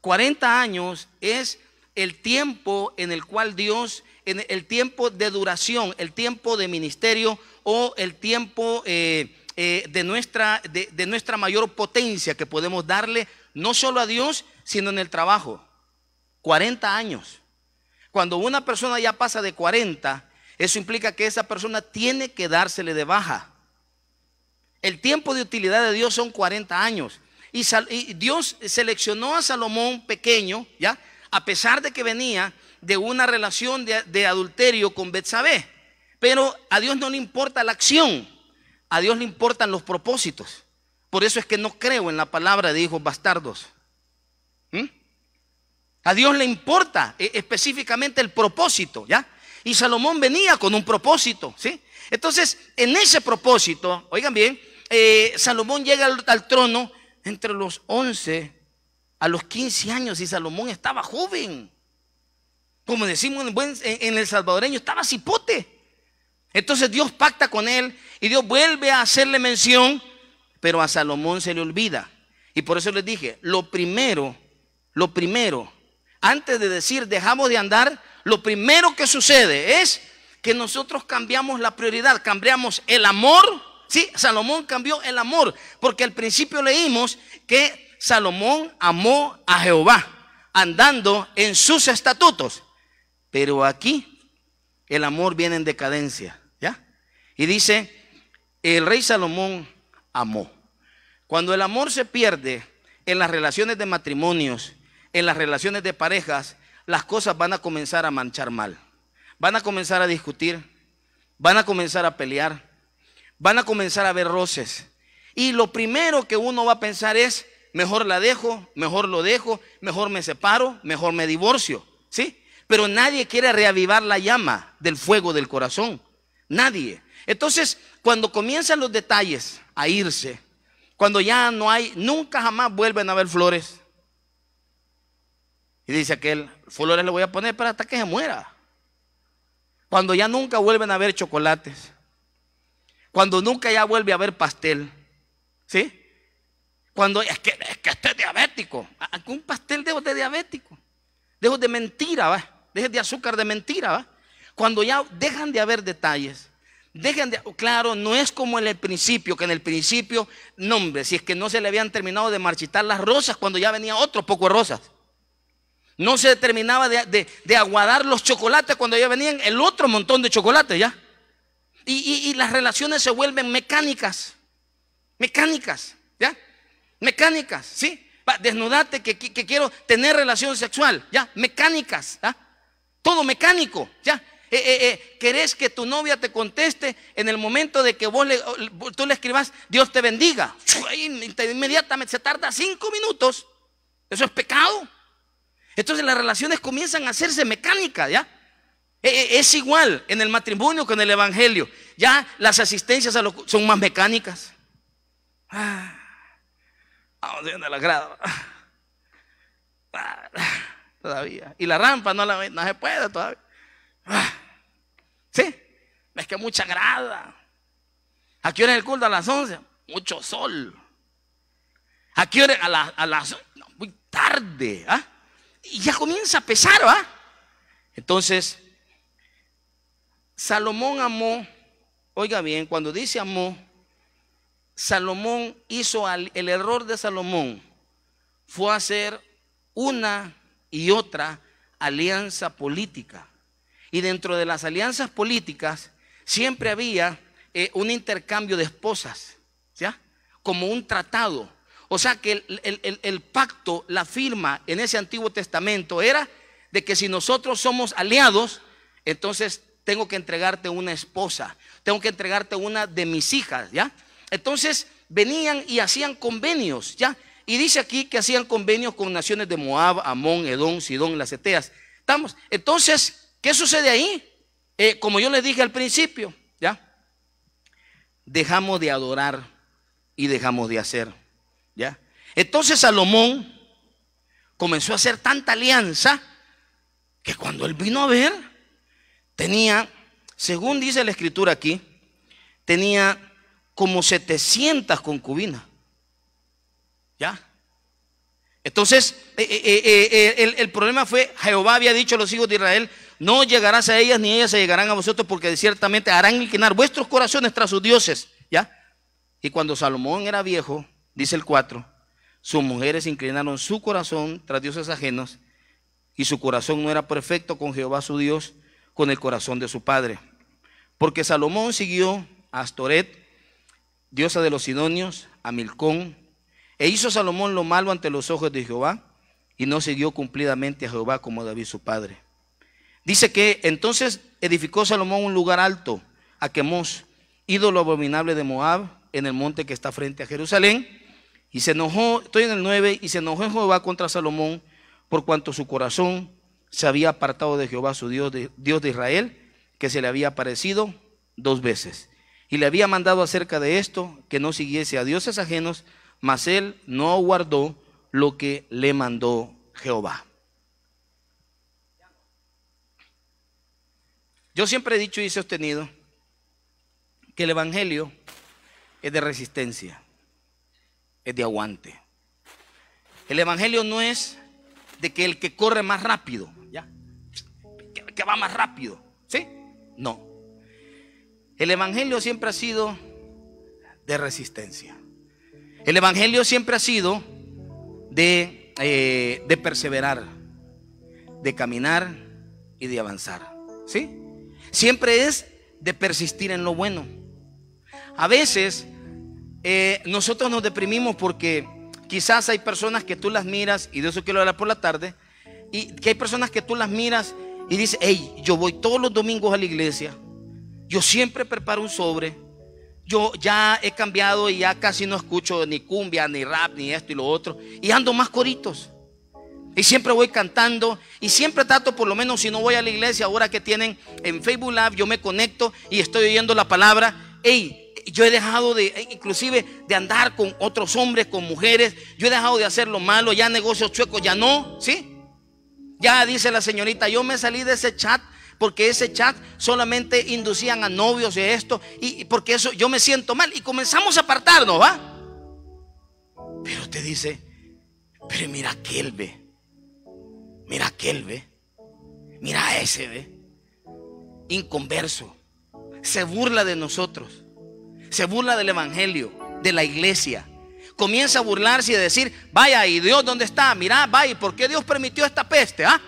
S1: 40 años es el tiempo en el cual Dios, en el tiempo de duración, el tiempo de ministerio o el tiempo eh, eh, de, nuestra, de nuestra mayor potencia que podemos darle, no solo a Dios, sino en el trabajo. 40 años. Cuando una persona ya pasa de 40, eso implica que esa persona tiene que dársele de baja. El tiempo de utilidad de Dios son 40 años. Y, Dios seleccionó a Salomón pequeño, ¿ya? A pesar de que venía de una relación de, adulterio con Betsabé. Pero a Dios no le importa la acción, a Dios le importan los propósitos. Por eso es que no creo en la palabra de hijos bastardos. ¿Mm? A Dios le importa eh, específicamente el propósito, ¿ya? Y Salomón venía con un propósito, ¿sí? Entonces, en ese propósito, oigan bien, eh, Salomón llega al, trono entre los 11 a los 15 años y Salomón estaba joven. Como decimos en, en el salvadoreño, estaba cipote. Entonces Dios pacta con él y Dios vuelve a hacerle mención, pero a Salomón se le olvida. Y por eso les dije, lo primero, lo primero antes de decir dejamos de andar, lo primero que sucede es que nosotros cambiamos la prioridad, cambiamos el amor. Sí, Salomón cambió el amor, porque al principio leímos que Salomón amó a Jehová andando en sus estatutos. Pero aquí el amor viene en decadencia, ¿ya? Y dice, el rey Salomón amó. Cuando el amor se pierde en las relaciones de matrimonios, en las relaciones de parejas, las cosas van a comenzar a manchar mal. Van a comenzar a discutir, van a comenzar a pelear, van a comenzar a ver roces. Y lo primero que uno va a pensar es, mejor la dejo, mejor lo dejo, mejor me separo, mejor me divorcio, ¿sí? Pero nadie quiere reavivar la llama del fuego del corazón, nadie. Entonces, cuando comienzan los detalles a irse, cuando ya no hay, nunca jamás vuelven a haber flores, y dice aquel, flores le voy a poner para hasta que se muera. Cuando ya nunca vuelven a ver chocolates. Cuando nunca ya vuelve a ver pastel. ¿Sí? Cuando es que, es que esté diabético. Un pastel dejo de diabético. Dejo de mentira, va. Dejes de azúcar de mentira, va. Cuando ya dejan de haber detalles. Dejen de, claro, no es como en el principio, que en el principio, no hombre, si es que no se le habían terminado de marchitar las rosas cuando ya venía otro poco de rosas. No se determinaba de, aguadar los chocolates cuando ya venían el otro montón de chocolates, ¿ya? Y, las relaciones se vuelven mecánicas. Mecánicas, ¿ya? Mecánicas, ¿sí? Va, desnudate que, quiero tener relación sexual, ¿ya? Mecánicas, ¿ya? Todo mecánico, ¿ya? Eh, eh, eh, ¿Querés que tu novia te conteste en el momento de que vos tú le escribas, Dios te bendiga? Inmediatamente, se tarda cinco minutos. ¿Eso es pecado? Entonces las relaciones comienzan a hacerse mecánicas, ¿ya? E, e, es igual en el matrimonio que en el evangelio. Ya las asistencias son más mecánicas. Ah, la ah, todavía. Y la rampa no, la, se puede todavía. Ah, sí, es que mucha grada. ¿A qué hora es el culto? A las 11. Mucho sol. ¿A qué hora? A, a las. No, muy tarde. ¿ah? y ya comienza a pesar, ¿va? Entonces, Salomón amó, oiga bien, cuando dice amó, Salomón hizo el error de Salomón, fue hacer una y otra alianza política. Y dentro de las alianzas políticas siempre había eh, un intercambio de esposas, ¿ya? Como un tratado. O sea que el, pacto, la firma en ese Antiguo Testamento era de que si nosotros somos aliados, entonces tengo que entregarte una esposa, tengo que entregarte una de mis hijas, ¿ya? Entonces venían y hacían convenios, ¿ya? Y dice aquí que hacían convenios con naciones de Moab, Amón, Edón, Sidón, las Eteas. Entonces, ¿qué sucede ahí? Eh, como yo les dije al principio, ¿ya? Dejamos de adorar y dejamos de hacer. ¿Ya? Entonces Salomón comenzó a hacer tanta alianza que cuando él vino a ver, tenía, según dice la escritura aquí, tenía como 700 concubinas. ¿Ya? Entonces, eh, eh, eh, el, el, problema fue, Jehová había dicho a los hijos de Israel, no llegarás a ellas ni ellas se llegarán a vosotros porque ciertamente harán inclinar vuestros corazones tras sus dioses. ¿Ya? Y cuando Salomón era viejo, Dice el 4, sus mujeres inclinaron su corazón tras dioses ajenos y su corazón no era perfecto con Jehová su Dios, con el corazón de su padre. Porque Salomón siguió a Astoret, diosa de los Sidonios, a Milcón, e hizo Salomón lo malo ante los ojos de Jehová y no siguió cumplidamente a Jehová como David su padre. Dice que entonces edificó Salomón un lugar alto, a Quemos, ídolo abominable de Moab, en el monte que está frente a Jerusalén, y se enojó, estoy en el 9, y se enojó Jehová contra Salomón por cuanto su corazón se había apartado de Jehová, su Dios de, Dios de Israel, que se le había aparecido dos veces. Y le había mandado acerca de esto que no siguiese a dioses ajenos, mas él no guardó lo que le mandó Jehová. Yo siempre he dicho y sostenido que el Evangelio es de resistencia es de aguante. El evangelio no es de que el que corre más rápido, ya, que, va más rápido, ¿sí? No. El evangelio siempre ha sido de resistencia. El evangelio siempre ha sido de, eh, de perseverar, de caminar y de avanzar, ¿sí? Siempre es de persistir en lo bueno. A veces eh, nosotros nos deprimimos porque quizás hay personas que tú las miras, y de eso quiero hablar por la tarde, y que hay personas que tú las miras y dices, hey, yo voy todos los domingos a la iglesia, yo siempre preparo un sobre, yo ya he cambiado y ya casi no escucho ni cumbia, ni rap, ni esto y lo otro, y ando más coritos. Y siempre voy cantando y siempre trato, por lo menos si no voy a la iglesia, ahora que tienen en Facebook Live, yo me conecto y estoy oyendo la palabra. Hey, yo he dejado de, eh, inclusive, de andar con otros hombres, con mujeres. Yo he dejado de hacer lo malo, ya negocios chuecos, ya no, ¿sí? Ya dice la señorita, yo me salí de ese chat porque ese chat solamente inducían a novios de esto y porque eso yo me siento mal y comenzamos a apartarnos, ¿va? Pero te dice, pero mira aquel ve, mira aquel ve, mira ese ve, inconverso, se burla de nosotros se burla del Evangelio, de la iglesia. Comienza a burlarse y a decir, vaya, ¿y Dios dónde está? Mirá, vaya, ¿por qué Dios permitió esta peste? ¿Ah?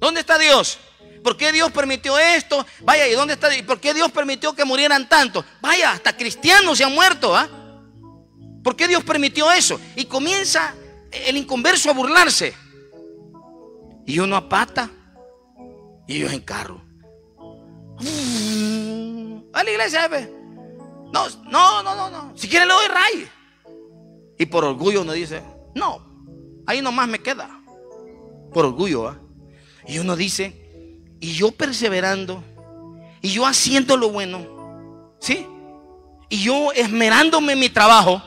S1: ¿Dónde está Dios? ¿Por qué Dios permitió esto? Vaya, ¿y dónde está Dios? ¿Por qué Dios permitió que murieran tantos? Vaya, hasta cristianos se han muerto. ¿ah? ¿Por qué Dios permitió eso? Y comienza el inconverso a burlarse. Y uno a pata y yo en carro. A la iglesia, No, no, no, no, no. Si quiere le doy ray. Y por orgullo uno dice, no, ahí nomás me queda. Por orgullo, ¿eh? Y uno dice, y yo perseverando, y yo haciendo lo bueno, ¿sí? Y yo esmerándome en mi trabajo.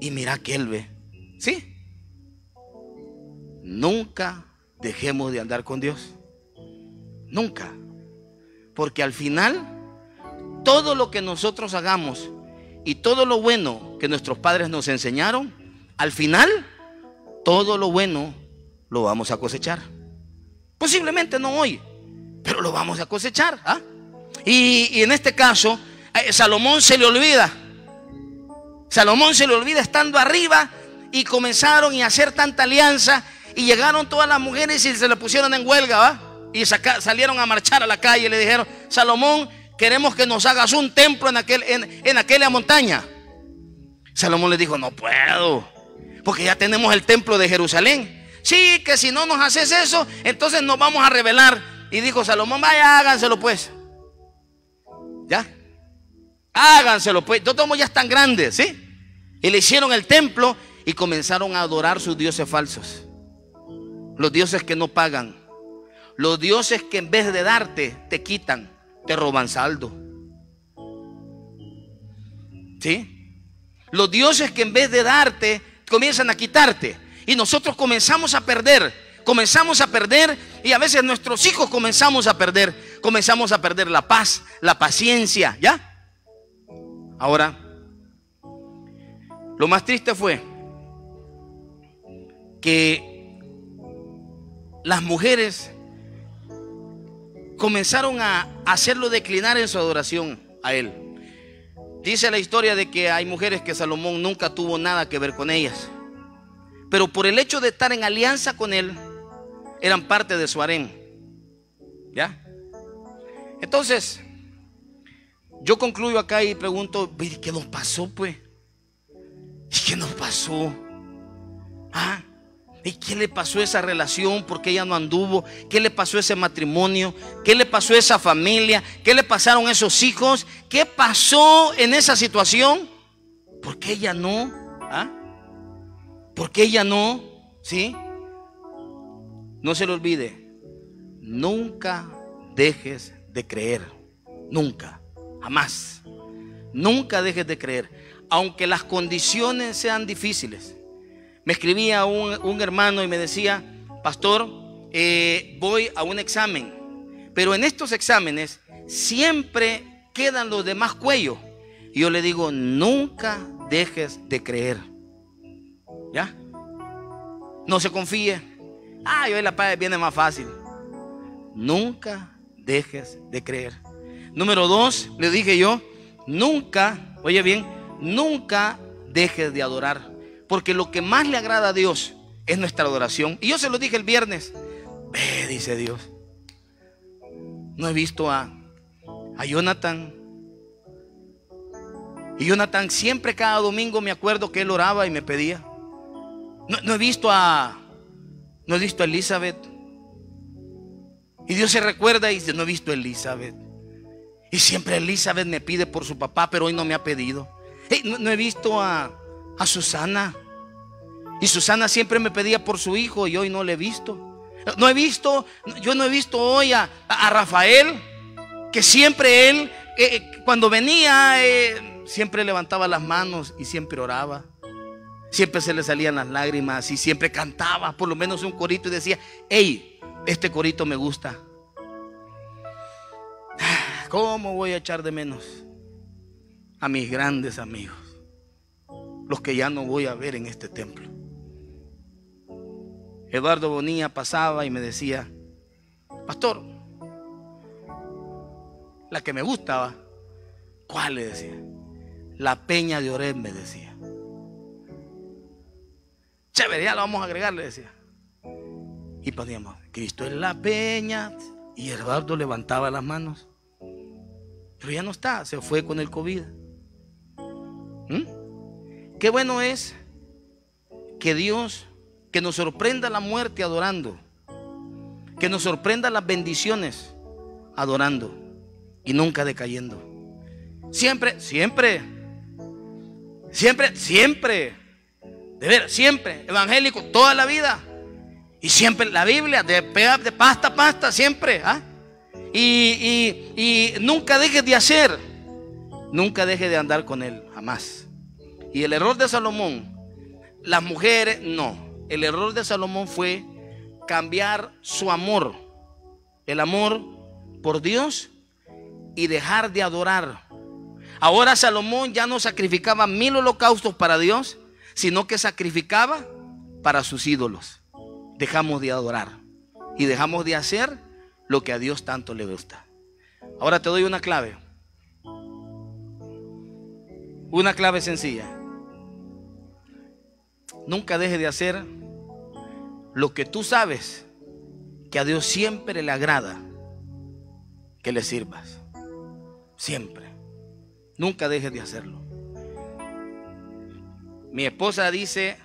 S1: Y mira él ve, ¿sí? Nunca dejemos de andar con Dios. Nunca. Porque al final todo lo que nosotros hagamos y todo lo bueno que nuestros padres nos enseñaron, al final, todo lo bueno lo vamos a cosechar. Posiblemente no hoy, pero lo vamos a cosechar. ¿ah? Y, en este caso, Salomón se le olvida. Salomón se le olvida estando arriba y comenzaron a hacer tanta alianza y llegaron todas las mujeres y se le pusieron en huelga ¿va? y salieron a marchar a la calle y le dijeron, Salomón, Queremos que nos hagas un templo en, aquel, en, aquella montaña. Salomón le dijo, no puedo, porque ya tenemos el templo de Jerusalén. Sí, que si no nos haces eso, entonces nos vamos a rebelar. Y dijo Salomón, vaya, háganselo pues. ¿Ya? Háganselo pues. Todos ya están grandes, ¿sí? Y le hicieron el templo y comenzaron a adorar sus dioses falsos. Los dioses que no pagan. Los dioses que en vez de darte, te quitan te roban saldo. ¿Sí? Los dioses que en vez de darte, comienzan a quitarte. Y nosotros comenzamos a perder comenzamos a perder y a veces nuestros hijos comenzamos a perder, comenzamos a perder la paz, la paciencia, ¿ya? Ahora, lo más triste fue que las mujeres comenzaron a hacerlo declinar en su adoración a él. Dice la historia de que hay mujeres que Salomón nunca tuvo nada que ver con ellas, pero por el hecho de estar en alianza con él, eran parte de su harén. ¿Ya? Entonces, yo concluyo acá y pregunto, ¿qué nos pasó pues? ¿Y qué nos pasó? ¿Ah? ¿Y qué le pasó a esa relación? ¿Por qué ella no anduvo? ¿Qué le pasó a ese matrimonio? ¿Qué le pasó a esa familia? ¿Qué le pasaron a esos hijos? ¿Qué pasó en esa situación? ¿Por qué ella no? ¿Ah? ¿Por qué ella no? ¿Sí? No se lo olvide. Nunca dejes de creer. Nunca. Jamás. Nunca dejes de creer. Aunque las condiciones sean difíciles me escribía un, hermano y me decía, pastor, eh, voy a un examen, pero en estos exámenes siempre quedan los demás cuellos. Y yo le digo, nunca dejes de creer. ¿Ya? No se confíe. Ah, hoy la paz viene más fácil. Nunca dejes de creer. Número dos, le dije yo, nunca, oye bien, nunca dejes de adorar. Porque lo que más le agrada a Dios es nuestra adoración. Y yo se lo dije el viernes. Ve, dice Dios. No he visto a, a Jonathan. Y Jonathan siempre cada domingo me acuerdo que él oraba y me pedía. No, he visto a... No he visto a Elizabeth. Y Dios se recuerda y dice, no he visto a Elizabeth. Y siempre Elizabeth me pide por su papá, pero hoy no me ha pedido. no, he visto a, a Susana. Y Susana siempre me pedía por su hijo y hoy no le he visto. No he visto, yo no he visto hoy a, a Rafael, que siempre él, eh, eh, cuando venía, eh, siempre levantaba las manos y siempre oraba. Siempre se le salían las lágrimas y siempre cantaba por lo menos un corito y decía, hey, este corito me gusta. Ah, ¿Cómo voy a echar de menos a mis grandes amigos? los que ya no voy a ver en este templo. Eduardo Bonilla pasaba y me decía, pastor, la que me gustaba, ¿cuál le decía? La Peña de Ored... me decía. Chévere, ya la vamos a agregar, le decía. Y poníamos, Cristo es la Peña. Y Eduardo levantaba las manos. Pero ya no está, se fue con el COVID. ¿Mm? Qué bueno es que Dios, que nos sorprenda la muerte adorando, que nos sorprenda las bendiciones adorando y nunca decayendo. Siempre, siempre, siempre, siempre, de ver, siempre, evangélico, toda la vida. Y siempre la Biblia, de, de pasta a pasta, siempre. ¿ah? Y, y nunca dejes de hacer, nunca dejes de andar con Él, jamás. Y el error de Salomón, las mujeres, no. El error de Salomón fue cambiar su amor, el amor por Dios y dejar de adorar. Ahora Salomón ya no sacrificaba mil holocaustos para Dios, sino que sacrificaba para sus ídolos. Dejamos de adorar y dejamos de hacer lo que a Dios tanto le gusta. Ahora te doy una clave. Una clave sencilla. Nunca deje de hacer lo que tú sabes que a Dios siempre le agrada que le sirvas. Siempre. Nunca dejes de hacerlo. Mi esposa dice,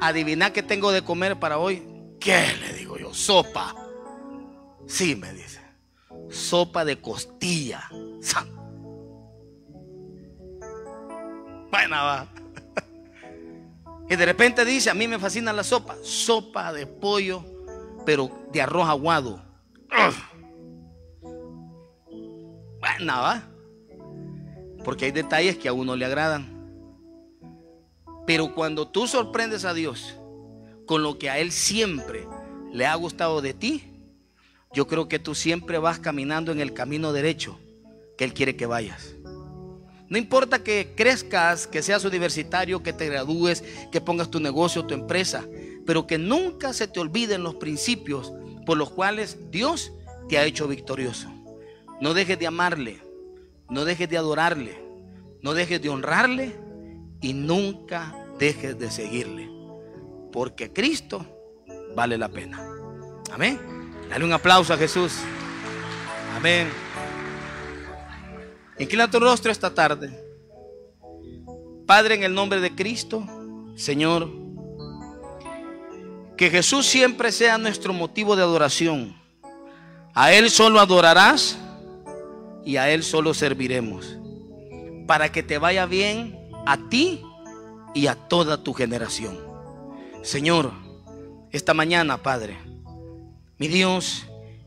S1: adivina qué tengo de comer para hoy. ¿Qué? Le digo yo, sopa. Sí, me dice. Sopa de costilla. Buena va. Y de repente dice, a mí me fascina la sopa, sopa de pollo, pero de arroz aguado. Bueno, va. Porque hay detalles que a uno le agradan. Pero cuando tú sorprendes a Dios con lo que a Él siempre le ha gustado de ti, yo creo que tú siempre vas caminando en el camino derecho que Él quiere que vayas. No importa que crezcas, que seas universitario, que te gradúes, que pongas tu negocio, tu empresa, pero que nunca se te olviden los principios por los cuales Dios te ha hecho victorioso. No dejes de amarle, no dejes de adorarle, no dejes de honrarle y nunca dejes de seguirle, porque Cristo vale la pena. Amén. Dale un aplauso a Jesús. Amén. Inclina tu rostro esta tarde. Padre, en el nombre de Cristo, Señor, que Jesús siempre sea nuestro motivo de adoración. A Él solo adorarás y a Él solo serviremos. Para que te vaya bien a ti y a toda tu generación. Señor, esta mañana, Padre, mi Dios,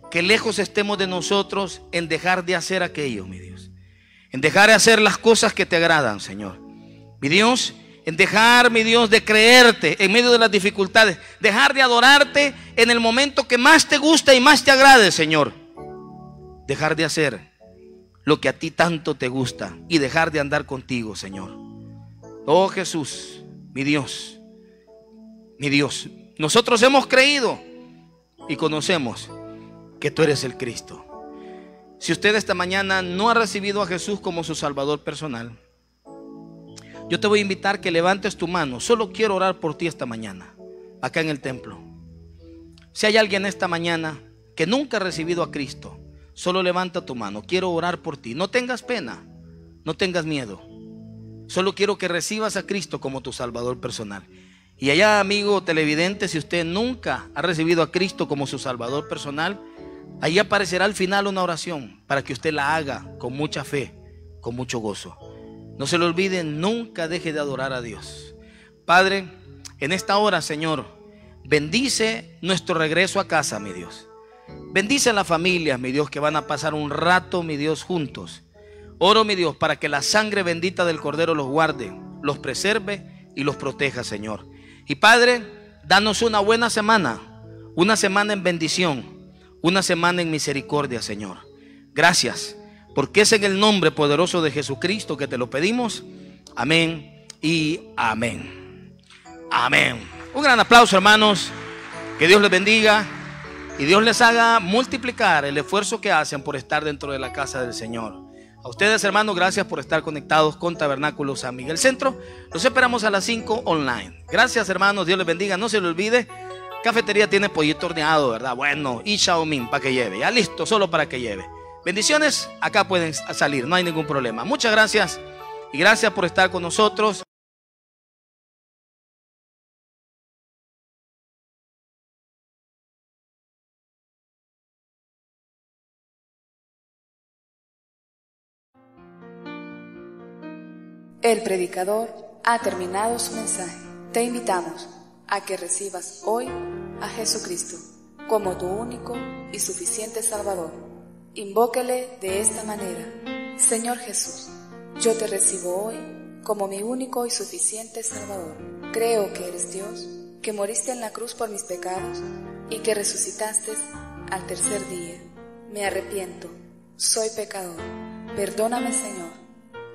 S1: que lejos estemos de nosotros en dejar de hacer aquello, mi Dios en dejar de hacer las cosas que te agradan, Señor. Mi Dios, en dejar, mi Dios, de creerte en medio de las dificultades, dejar de adorarte en el momento que más te gusta y más te agrade, Señor. Dejar de hacer lo que a ti tanto te gusta y dejar de andar contigo, Señor. Oh Jesús, mi Dios, mi Dios, nosotros hemos creído y conocemos que tú eres el Cristo. Si usted esta mañana no ha recibido a Jesús como su Salvador personal, yo te voy a invitar que levantes tu mano. Solo quiero orar por ti esta mañana, acá en el templo. Si hay alguien esta mañana que nunca ha recibido a Cristo, solo levanta tu mano. Quiero orar por ti. No tengas pena, no tengas miedo. Solo quiero que recibas a Cristo como tu Salvador personal. Y allá, amigo televidente, si usted nunca ha recibido a Cristo como su Salvador personal, Ahí aparecerá al final una oración para que usted la haga con mucha fe, con mucho gozo. No se le olvide, nunca deje de adorar a Dios. Padre, en esta hora, Señor, bendice nuestro regreso a casa, mi Dios. Bendice a las familias, mi Dios, que van a pasar un rato, mi Dios, juntos. Oro, mi Dios, para que la sangre bendita del Cordero los guarde, los preserve y los proteja, Señor. Y Padre, danos una buena semana, una semana en bendición una semana en misericordia, Señor. Gracias, porque es en el nombre poderoso de Jesucristo que te lo pedimos. Amén y amén. Amén. Un gran aplauso, hermanos. Que Dios les bendiga y Dios les haga multiplicar el esfuerzo que hacen por estar dentro de la casa del Señor. A ustedes, hermanos, gracias por estar conectados con Tabernáculo San Miguel Centro. Los esperamos a las 5 online. Gracias, hermanos. Dios les bendiga. No se le olvide. Cafetería tiene pollito horneado, ¿verdad? Bueno, y Xiaomi para que lleve. Ya listo, solo para que lleve. Bendiciones, acá pueden salir, no hay ningún problema. Muchas gracias y gracias por estar con nosotros. El predicador ha terminado su mensaje. Te invitamos a que recibas hoy a Jesucristo como tu único y suficiente Salvador. Invóquele de esta manera. Señor Jesús, yo te recibo hoy como mi único y suficiente Salvador. Creo que eres Dios, que moriste en la cruz por mis pecados y que resucitaste al tercer día. Me arrepiento, soy pecador. Perdóname, Señor.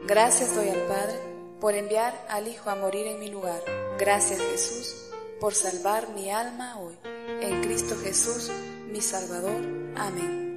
S2: Gracias doy al Padre
S1: por enviar al Hijo a morir en mi lugar. Gracias, Jesús por salvar mi alma hoy. En Cristo Jesús, mi Salvador. Amén.